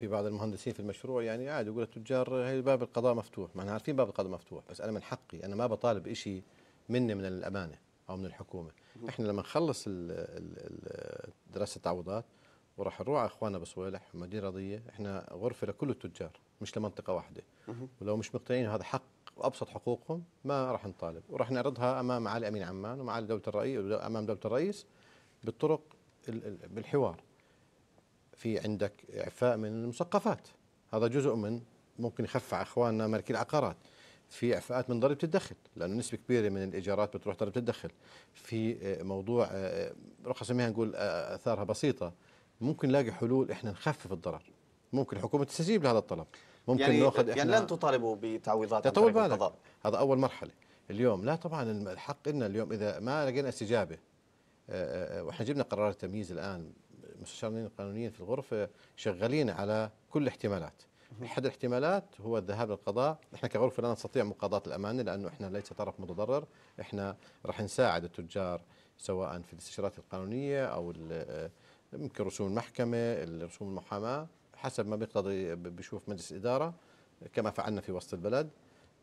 في بعض المهندسين في المشروع يعني عادي يقول التجار هي باب القضاء مفتوح ما احنا عارفين باب القضاء مفتوح بس انا من حقي انا ما بطالب شيء مني من الامانه او من الحكومه احنا لما نخلص دراسه التعويضات وراح نروح على اخواننا بصويلح مدينه رضيه احنا غرفه لكل التجار مش لمنطقه واحده ولو مش مقتنعين هذا حق وابسط حقوقهم ما راح نطالب وراح نعرضها امام معالي امين عمان ومعالي دوله الرئيس امام دوله الرئيس بالطرق بالحوار في عندك اعفاء من المثقفات هذا جزء من ممكن يخفف على اخواننا مالكي العقارات في اعفاءات من ضريبه الدخل لانه نسبه كبيره من الايجارات بتروح ضريبه الدخل في آه، موضوع رح آه، اسميها آه، نقول اثارها بسيطه ممكن نلاقي حلول احنا نخفف الضرر ممكن الحكومه تستجيب لهذا الطلب ممكن يعني ناخذ احنا يعني لن تطالبوا بتعويضات عن طريق القضاء هذا اول مرحله اليوم لا طبعا الحق لنا اليوم اذا ما لقينا استجابه واحنا جبنا قرار التمييز الان المستشارين القانونيين في الغرفه شغالين على كل الاحتمالات احد الاحتمالات هو الذهاب للقضاء احنا كغرفه لا نستطيع مقاضاه الامانه لانه احنا ليس طرف متضرر احنا راح نساعد التجار سواء في الاستشارات القانونيه او يمكن آه، رسوم المحكمه رسوم المحاماه حسب ما بيقتضي بيشوف مجلس اداره كما فعلنا في وسط البلد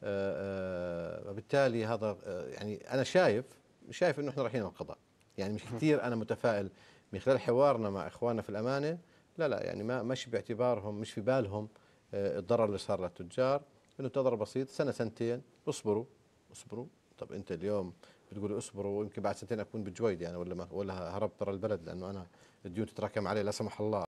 آه، آه، وبالتالي هذا يعني انا شايف شايف انه احنا رايحين القضاء يعني مش كثير انا متفائل من خلال حوارنا مع اخواننا في الامانه لا لا يعني ما مش باعتبارهم مش في بالهم آه، الضرر اللي صار للتجار انه تضرر بسيط سنه سنتين اصبروا اصبروا طب انت اليوم بتقول اصبروا ويمكن بعد سنتين اكون بجويد يعني ولا ما ولا هربت برا البلد لانه انا الديون تتراكم علي لا سمح الله